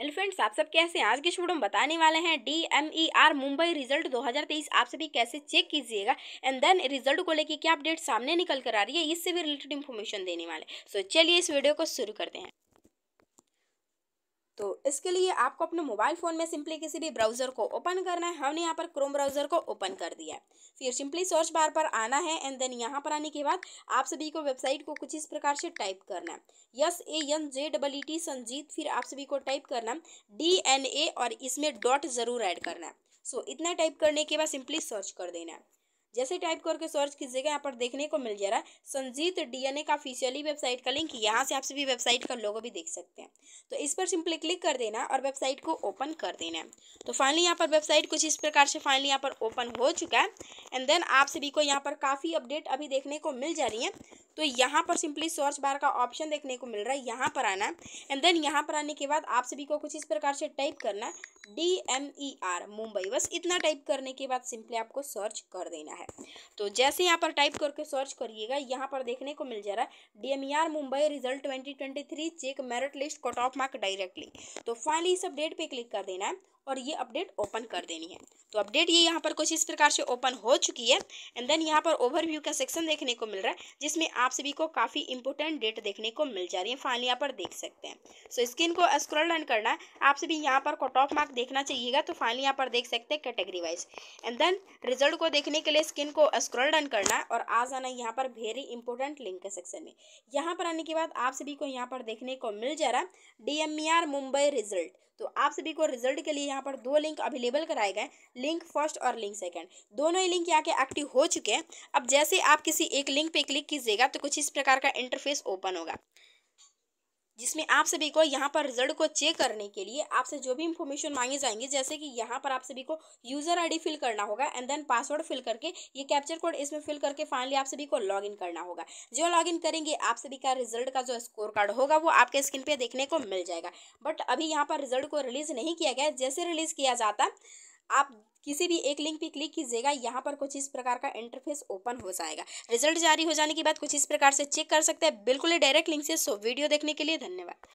hello friends आप सब कैसे हैं आज के स्टूडेंट बताने वाले हैं D M E R Mumbai result 2023 आप सभी कैसे चेक कीजिएगा एंड देन रिजल्ट को लेके क्या अपडेट सामने निकल कर आ रही है इससे भी रिलेटेड इन्फॉर्मेशन देने वाले सो so, चलिए इस वीडियो को शुरू करते हैं तो इसके लिए आपको अपने मोबाइल फ़ोन में सिंपली किसी भी ब्राउज़र को ओपन करना है हमने यहाँ पर क्रोम ब्राउज़र को ओपन कर दिया है फिर सिंपली सर्च बार पर आना है एंड देन यहाँ पर आने के बाद आप सभी को वेबसाइट को कुछ इस प्रकार से टाइप करना है S A N J double E T Sanjeet फिर आप सभी को टाइप करना डी एन ए और इसमें डॉट ज़रूर ऐड करना है सो so, इतना टाइप करने के बाद सिंपली सर्च कर देना है जैसे टाइप करके सर्च कीजिएगा यहाँ पर देखने को मिल जा रहा है संजीत डीएनए का ऑफिशियली वेबसाइट का लिंक यहाँ से आप सभी वेबसाइट का लोगो भी देख सकते हैं तो इस पर सिंपली क्लिक कर देना और वेबसाइट को ओपन कर देना है तो फाइनली यहाँ पर वेबसाइट कुछ इस प्रकार से फाइनली यहाँ पर ओपन हो चुका है एंड देन आप सभी को यहाँ पर काफ़ी अपडेट अभी देखने को मिल जा रही है तो यहाँ पर सिंपली सर्च बार का ऑप्शन देखने को मिल रहा है यहाँ पर आना एंड देन यहाँ पर आने के बाद आप सभी को कुछ इस प्रकार से टाइप करना D M E R Mumbai बस इतना टाइप करने के बाद सिंपली आपको सर्च कर देना है तो जैसे यहाँ पर टाइप करके सर्च करिएगा यहाँ पर देखने को मिल जा रहा है D M E R Mumbai result twenty twenty three check merit list cut off mark directly तो फाइनली इस अपडेट पे क्लिक कर देना है और ये अपडेट ओपन कर देनी है तो अपडेट ये यहाँ पर कुछ इस प्रकार से ओपन हो चुकी है एंड देन यहाँ पर ओवरव्यू का सेक्शन देखने को मिल रहा है जिसमें आप आप सभी को काफ़ी इंपॉर्टेंट डेट देखने को मिल जा रही है फाइनल यहाँ पर देख सकते हैं सो so, स्क्रीन को स्क्रॉल डन करना है आप सभी यहाँ पर कट ऑफ मार्क देखना चाहिएगा तो फाइनल यहाँ पर देख सकते हैं category wise and then result को देखने के लिए स्क्रीन को स्क्रॉल डन करना है और आ जाना यहाँ पर वेरी इंपॉर्टेंट लिंक के सेक्शन में यहाँ पर आने के बाद आप सभी को यहाँ पर देखने को मिल जा रहा है डी मुंबई रिजल्ट तो आप सभी को रिजल्ट के लिए यहाँ पर दो लिंक अवेलेबल कराए गए लिंक फर्स्ट और लिंक सेकेंड दोनों ही लिंक यहाँ के एक्टिव हो चुके हैं अब जैसे आप किसी एक लिंक पे क्लिक कीजिएगा तो कुछ इस प्रकार का इंटरफेस ओपन होगा जिसमें आप सभी को यहाँ पर रिजल्ट को चेक करने के लिए आपसे जो भी इंफॉर्मेशन मांगी जाएंगे जैसे कि यहाँ पर आप सभी को यूज़र आईडी फिल करना होगा एंड देन पासवर्ड फिल करके ये कैप्चर कोड इसमें फिल करके फाइनली आप सभी को लॉगिन करना होगा जो लॉगिन करेंगे आप सभी का रिजल्ट का जो स्कोर कार्ड होगा वो आपके स्क्रीन पर देखने को मिल जाएगा बट अभी यहाँ पर रिजल्ट को रिलीज़ नहीं किया गया जैसे रिलीज़ किया जाता आप किसी भी एक लिंक पे क्लिक कीजिएगा यहाँ पर कुछ इस प्रकार का इंटरफेस ओपन हो जाएगा रिजल्ट जारी हो जाने के बाद कुछ इस प्रकार से चेक कर सकते हैं बिल्कुल ही डायरेक्ट लिंक से सो वीडियो देखने के लिए धन्यवाद